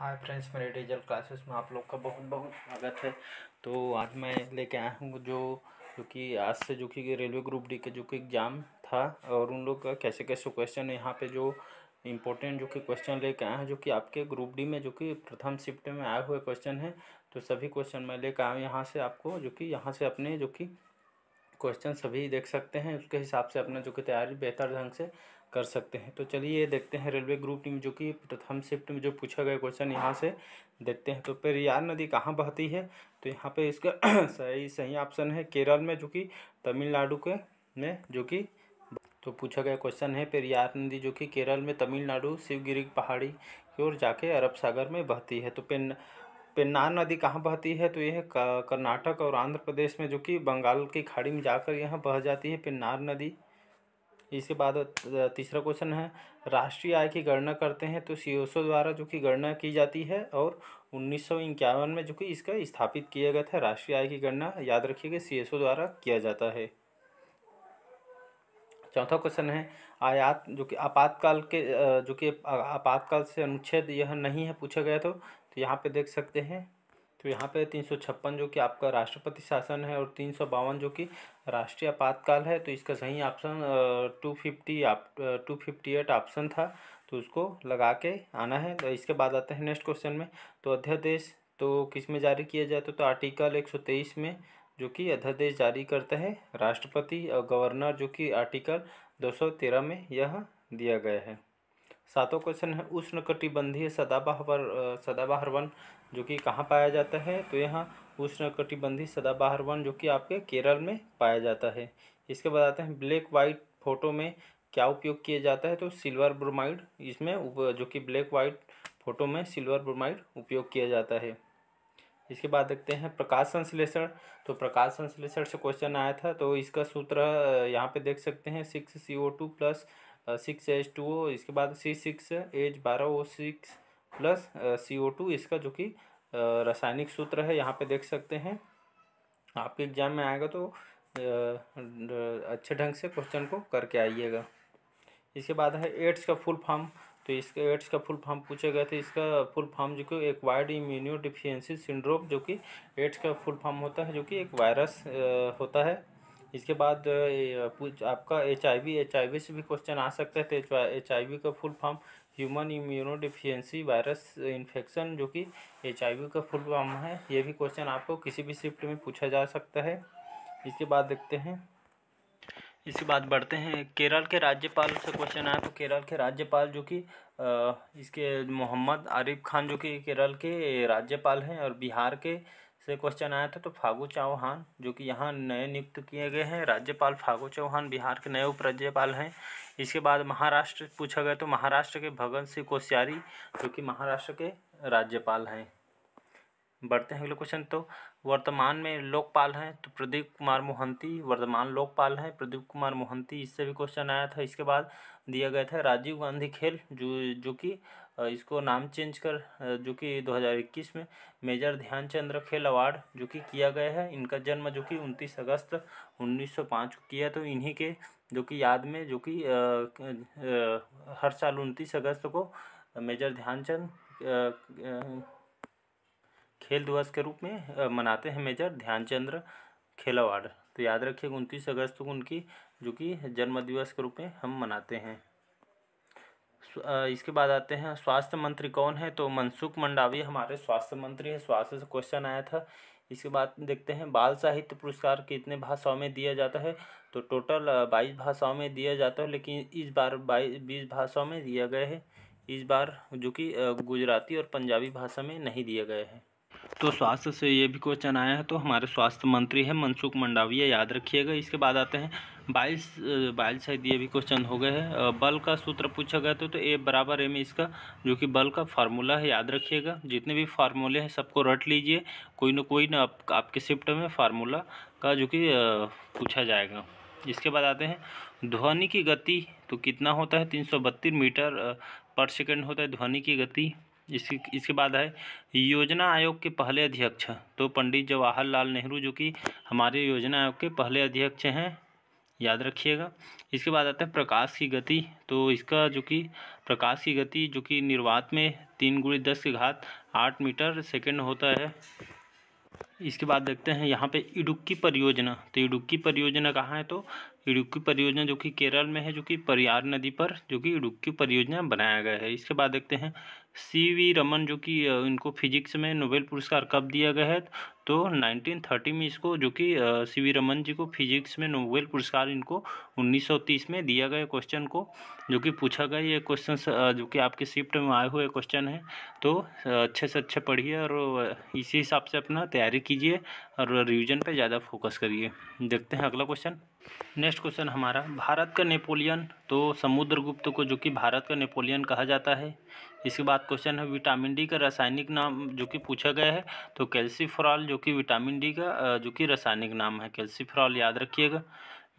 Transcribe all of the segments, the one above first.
हाय friends मेरे digital classes में आप लोग का बहुत बहुत स्वागत है तो आज मैं लेके आया हूँ जो जो कि आज से जो कि रेलवे ग्रुप डी के जो कि एग्ज़ाम था और उन लोग का कैसे कैसे क्वेश्चन यहाँ पे जो इम्पोर्टेंट जो कि क्वेश्चन लेके आया हैं जो कि आपके ग्रुप डी में जो कि प्रथम शिफ्ट में आए हुए क्वेश्चन हैं तो सभी क्वेश्चन मैं लेकर आया हूँ यहाँ से आपको जो कि यहाँ से अपने जो कि क्वेश्चन सभी देख सकते हैं उसके हिसाब से अपना जो कि तैयारी बेहतर ढंग से कर सकते हैं तो चलिए ये देखते हैं रेलवे ग्रुप में जो कि प्रथम शिफ्ट में जो पूछा गया क्वेश्चन यहाँ से देखते हैं तो पेरियार नदी कहाँ बहती है तो यहाँ पे इसका सही सही ऑप्शन है केरल में जो कि तमिलनाडु के में जो कि तो पूछा गया क्वेश्चन है पेरियार नदी जो कि केरल में तमिलनाडु शिवगिरी पहाड़ी की ओर जाके अरब सागर में बहती है तो पेन पेन्नार नदी कहाँ बहती है तो यह कर्नाटक और आंध्र प्रदेश में जो कि बंगाल की खाड़ी में जाकर यहाँ बह जाती है पेन्नार नदी इसके बाद तीसरा क्वेश्चन है राष्ट्रीय आय की गणना करते हैं तो सी द्वारा जो कि गणना की जाती है और उन्नीस में जो कि इसका स्थापित किया गया था राष्ट्रीय आय की गणना याद रखिएगा सी द्वारा किया जाता है चौथा क्वेश्चन है आयात जो कि आपातकाल के जो कि आपातकाल से अनुच्छेद यह नहीं है पूछा गया तो, तो यहाँ पे देख सकते हैं तो यहाँ पे तीन सौ छप्पन जो कि आपका राष्ट्रपति शासन है और तीन सौ बावन जो कि राष्ट्रीय आपातकाल है तो इसका सही ऑप्शन टू फिफ्टी आप टू फिफ्टी एट ऑप्शन था तो उसको लगा के आना है तो इसके बाद आते हैं नेक्स्ट क्वेश्चन में तो अध्यादेश तो किस में जारी किया जाए तो, तो आर्टिकल एक सौ तेईस में जो कि अध्यादेश जारी करता है राष्ट्रपति और गवर्नर जो कि आर्टिकल दो सौ तेरह में यह दिया गया है सातों क्वेश्चन है उष्ण कटिबंधीय सदाबहार सदाबहार वन जो कि कहाँ पाया जाता है तो यहाँ उष्ण कटिबंधीय सदाबहार वन जो कि आपके केरल में पाया जाता है इसके बाद आते हैं ब्लैक वाइट फोटो में क्या उपयोग किया जाता है तो सिल्वर ब्रोमाइड इसमें जो कि ब्लैक वाइट फोटो में सिल्वर ब्रोमाइड उपयोग किया जाता है इसके बाद देखते हैं प्रकाश संश्लेषण तो प्रकाश संश्लेषण से क्वेश्चन आया था तो इसका सूत्र यहाँ पे देख सकते हैं six C O two plus six H two O इसके बाद सी सिक्स एच बारह O six plus C O two इसका जो कि रासायनिक सूत्र है यहाँ पे देख सकते हैं आपके एग्ज़ाम में आएगा तो अच्छे ढंग से क्वेश्चन को करके आइएगा इसके बाद है एड्स का फुल फॉर्म तो इसका एड्स का फुल फॉर्म पूछे गए थे इसका फुल फॉर्म जो कि एक वाइड इम्यूनो डिफिशेंसी सिंड्रोम जो कि एड्स का फुल फॉर्म होता है जो कि एक वायरस होता है इसके बाद आपका H I V H I V से भी क्वेश्चन आ सकता है तो एच आई वी का full form human immunodeficiency virus infection जो कि एच आई वी का फुल फॉर्म है ये भी क्वेश्चन आपको किसी भी शिफ्ट में पूछा जा सकता है इसके बाद देखते हैं इसके बाद बढ़ते हैं केरल के राज्यपाल से क्वेश्चन आया तो केरल के राज्यपाल जो कि इसके मोहम्मद आरिफ खान जो कि केरल के राज्यपाल हैं और बिहार के से क्वेश्चन आया था तो फागू चौहान जो कि यहाँ नए नियुक्त किए गए हैं राज्यपाल फागू चौहान बिहार के नए उपराज्यपाल हैं इसके बाद महाराष्ट्र पूछा गया तो महाराष्ट्र के भगत सिंह कोश्यारी जो कि महाराष्ट्र के राज्यपाल हैं बढ़ते हैं अगले क्वेश्चन तो वर्तमान में लोकपाल हैं तो प्रदीप कुमार मोहंती वर्तमान लोकपाल हैं प्रदीप कुमार मोहंती इससे भी क्वेश्चन आया था इसके बाद दिया गया था राजीव गांधी खेल जो जो कि इसको नाम चेंज कर जो कि 2021 में मेजर ध्यानचंद्र खेल अवार्ड जो कि किया गया है इनका जन्म जो कि 29 अगस्त 1905 को किया तो इन्हीं के जो कि याद में जो कि हर साल 29 अगस्त को मेजर ध्यानचंद खेल दिवस के रूप में मनाते हैं मेजर ध्यानचंद्र खेलावाड़ तो याद रखिएगा उनतीस अगस्त को उनकी जो कि जन्म दिवस के रूप में हम मनाते हैं इसके बाद आते हैं स्वास्थ्य मंत्री कौन है तो मनसुख मंडावी हमारे स्वास्थ्य मंत्री है स्वास्थ्य से क्वेश्चन आया था इसके बाद देखते हैं बाल साहित्य पुरस्कार कितने भाषाओं में दिया जाता है तो टोटल बाईस भाषाओं में दिया जाता है लेकिन इस बार बाईस बीस भाषाओं में दिया गया है इस बार जो कि गुजराती और पंजाबी भाषा में नहीं दिया गया है तो स्वास्थ्य से ये भी क्वेश्चन आया है तो हमारे स्वास्थ्य मंत्री हैं मनसुख मंडाविया याद रखिएगा इसके बाद आते हैं बाइल्स बाइल शायद ये भी क्वेश्चन हो गए हैं बल का सूत्र पूछा गया था तो ए बराबर एम इसका जो कि बल का फार्मूला है याद रखिएगा जितने भी फार्मूले हैं सबको रट लीजिए कोई ना कोई ना आप, आपके शिफ्ट में फार्मूला का जो कि पूछा जाएगा इसके बाद आते हैं ध्वनि की गति तो कितना होता है तीन मीटर पर सेकेंड होता है ध्वनि की गति इसके इसके बाद है योजना आयोग के पहले अध्यक्ष तो पंडित जवाहरलाल नेहरू जो कि हमारे योजना आयोग के पहले अध्यक्ष हैं याद रखिएगा इसके बाद आता है प्रकाश की गति तो इसका जो कि प्रकाश की गति जो कि निर्वात में तीन गुड़ी दस के घात आठ मीटर सेकेंड होता है इसके बाद देखते हैं यहाँ पे इडुक्की परियोजना तो इडुक्की परियोजना कहाँ है तो इडुक्की परियोजना जो कि केरल में है जो कि परियार नदी पर जो कि इडुक्की परियोजना बनाया गया है इसके बाद देखते हैं सी वी रमन जो कि इनको फिजिक्स में नोबेल पुरस्कार कब दिया गया है तो 1930 में इसको जो कि सी वी रमन जी को फिजिक्स में नोबेल पुरस्कार इनको 1930 में दिया गया क्वेश्चन को जो कि पूछा गया ये क्वेश्चन जो कि आपके शिफ्ट में आए हुए क्वेश्चन है तो अच्छे से अच्छे पढ़िए और इसी हिसाब से अपना तैयारी कीजिए और रिविजन पर ज़्यादा फोकस करिए देखते हैं अगला क्वेश्चन नेक्स्ट क्वेश्चन हमारा भारत का नेपोलियन तो समुद्रगुप्त को जो कि भारत का नेपोलियन कहा जाता है इसके बाद क्वेश्चन है विटामिन डी का रासायनिक नाम जो कि पूछा गया है तो कैल्सीफ्रॉल जो कि विटामिन डी का जो कि रासायनिक नाम है कैल्सीफ्रॉल याद रखिएगा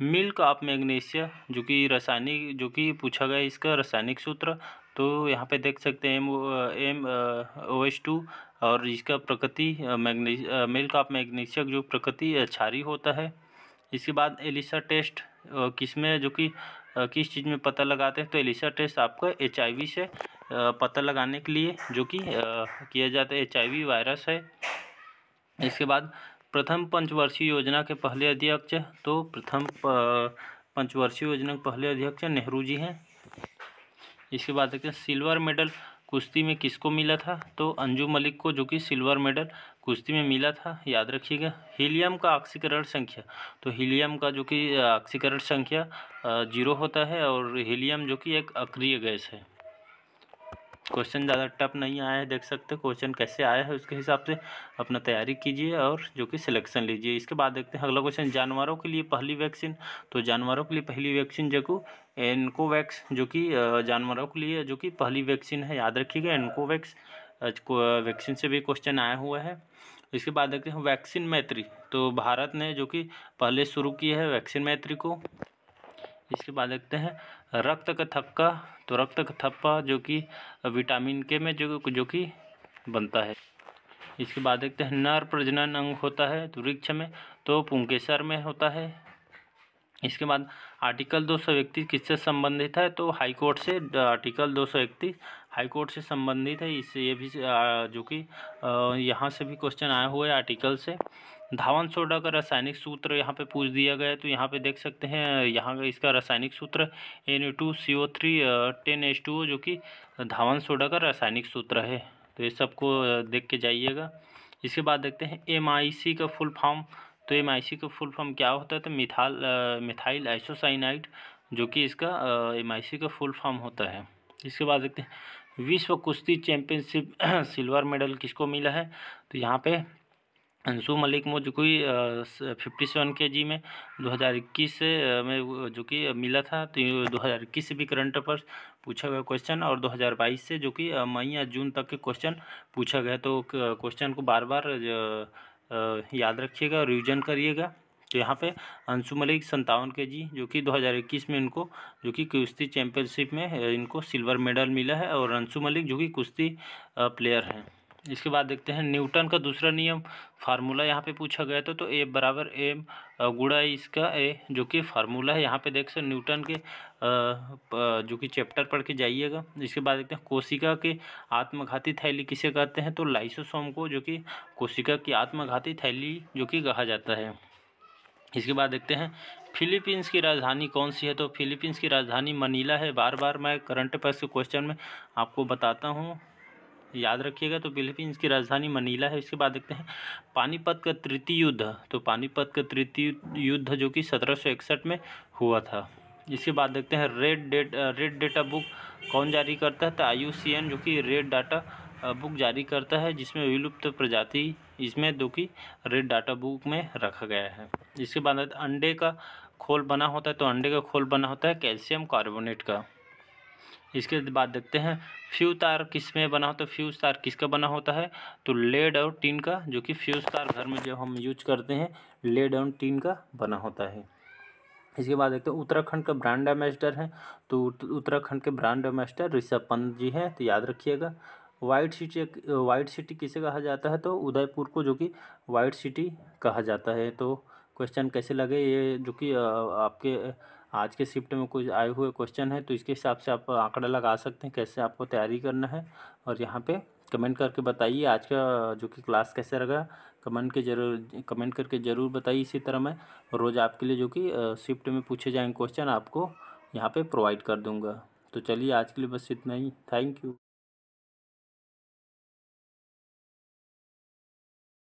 मिल्क ऑफ मैग्नीशिया जो कि रासायनिक जो कि पूछा गया है इसका रासायनिक सूत्र तो यहाँ पे देख सकते हैं M M O H two और इसका प्रकृति मैग्नीश मिल्क ऑफ मैग्नीशिया जो प्रकृति क्षारी होता है इसके बाद एलिसा टेस्ट किस में जो कि किस चीज़ में पता लगाते हैं तो एलिसा टेस्ट आपका एच से पता लगाने के लिए जो कि किया जाता है एच वायरस है इसके बाद प्रथम पंचवर्षीय योजना के पहले अध्यक्ष तो प्रथम पंचवर्षीय योजना के पहले अध्यक्ष नेहरू जी हैं इसके बाद देखते हैं सिल्वर मेडल कुश्ती में किसको मिला था तो अंजू मलिक को जो कि सिल्वर मेडल कुश्ती में मिला था याद रखिएगा हीलियम का ऑक्सीकरण संख्या तो हीलियम का जो कि ऑक्सीकरण संख्या जीरो होता है और हीलियम जो कि एक अक्रिय गैस है क्वेश्चन ज़्यादा टफ नहीं आया है देख सकते क्वेश्चन कैसे आया है उसके हिसाब से अपना तैयारी कीजिए और जो कि सिलेक्शन लीजिए इसके बाद देखते हैं अगला क्वेश्चन जानवरों के लिए पहली वैक्सीन तो जानवरों के लिए पहली वैक्सीन जो एनकोवैक्स जो कि जानवरों के लिए जो कि पहली वैक्सीन है याद रखिएगा एनकोवैक्स वैक्सीन से भी क्वेश्चन आया हुआ है इसके बाद देखते हैं वैक्सीन मैत्री तो भारत ने जो कि पहले शुरू की है वैक्सीन मैत्री को इसके बाद देखते हैं रक्त का थप्पा तो रक्त का थप्पा जो कि विटामिन के में जो जो कि बनता है इसके बाद देखते हैं नर प्रजनन अंग होता है तो वृक्ष में तो पुंकेसर में होता है इसके बाद आर्टिकल दो सौ इकतीस किससे संबंधित है तो हाई कोर्ट से आर्टिकल दो सौ इकतीस हाई कोर्ट से संबंधित है इससे ये भी जो कि यहाँ से भी क्वेश्चन आया हुआ है आर्टिकल से धावन सोडा का रासायनिक सूत्र यहाँ पे पूछ दिया गया है तो यहाँ पे देख सकते हैं यहाँ का इसका रासायनिक सूत्र N two C O three ten H two जो कि धावन सोडा का रासायनिक सूत्र है तो ये सबको देख के जाइएगा इसके बाद देखते हैं एम आई सी का फुल फॉर्म तो एम आई सी का फुल फॉर्म क्या होता है तो मिथाल मिथाइल आइसोसाइनाइड जो कि इसका एम आई सी का फुल फॉर्म होता है इसके बाद देखते हैं विश्व कुश्ती चैम्पियनशिप सिल्वर मेडल किसको मिला है तो यहाँ पे अंशु मलिक जो कि फिफ्टी सेवन के जी में दो हज़ार इक्कीस में जो कि मिला था तो दो हज़ार इक्कीस से भी करंट पर पूछा गया क्वेश्चन और दो हज़ार बाईस से जो कि मई या जून तक के क्वेश्चन पूछा गया तो क्वेश्चन को बार बार याद रखिएगा रिविजन करिएगा तो यहाँ पे अंशु मलिक संतावन के जी जो कि 2021 में इनको जो कि कुश्ती चैंपियनशिप में इनको सिल्वर मेडल मिला है और अंशु मलिक जो कि कुश्ती प्लेयर हैं इसके बाद देखते हैं न्यूटन का दूसरा नियम फार्मूला यहाँ पे पूछा गया था तो ए बराबर एम गुड़ा इसका ए जो कि फार्मूला है यहाँ पे देख सकते न्यूटन के जो कि चैप्टर पढ़ के जाइएगा इसके बाद देखते हैं कोशिका के आत्मघाती थैली किसे कहते हैं तो लाइसोसोम को जो कि कोशिका की आत्मघाती थैली जो कि कहा जाता है इसके बाद देखते हैं फिलीपींस की राजधानी कौन सी है तो फिलीपींस की राजधानी मनीला है बार बार मैं करंट अफेयर्स के क्वेश्चन में आपको बताता हूँ याद रखिएगा तो फिलीपींस की राजधानी मनीला है इसके बाद देखते हैं पानीपत का तृतीय युद्ध तो पानीपत का तृतीय युद्ध जो कि सत्रह में हुआ था इसके बाद देखते हैं red date red data book कौन जारी करता है तो आई जो कि रेड डाटा बुक जारी करता है जिसमें विलुप्त प्रजाति इसमें दो की रेड डाटा बुक में रखा गया है इसके बाद अंडे का खोल बना होता है तो अंडे का खोल बना होता है कैल्शियम कार्बोनेट का इसके बाद देखते हैं फ्यूज तार किस में बना होता है फ्यूज तार किसका बना होता है तो लेड और टीन का जो कि फ्यूज तार घर में जो हम यूज करते हैं लेड और टीन का बना होता है इसके बाद देखते हैं उत्तराखंड का ब्रांड एम्बेसडर है तो उत्तराखंड के ब्रांड एम्बेसडर ऋषभ पंत जी हैं तो याद रखिएगा वाइट सिटी वाइट सिटी किसे कहा जाता है तो उदयपुर को जो कि वाइट सिटी कहा जाता है तो क्वेश्चन कैसे लगे ये जो कि आपके आज के शिफ्ट में कुछ आए हुए क्वेश्चन है तो इसके हिसाब से आप आंकड़ा लगा सकते हैं कैसे आपको तैयारी करना है और यहाँ पे कमेंट करके बताइए आज का जो कि क्लास कैसे लगा कमेंट के जरूर कमेंट करके ज़रूर बताइए इसी तरह मैं रोज़ आपके लिए जो कि शिफ्ट में पूछे जाएंगे क्वेश्चन आपको यहाँ पर प्रोवाइड कर दूँगा तो चलिए आज के लिए बस इतना ही थैंक यू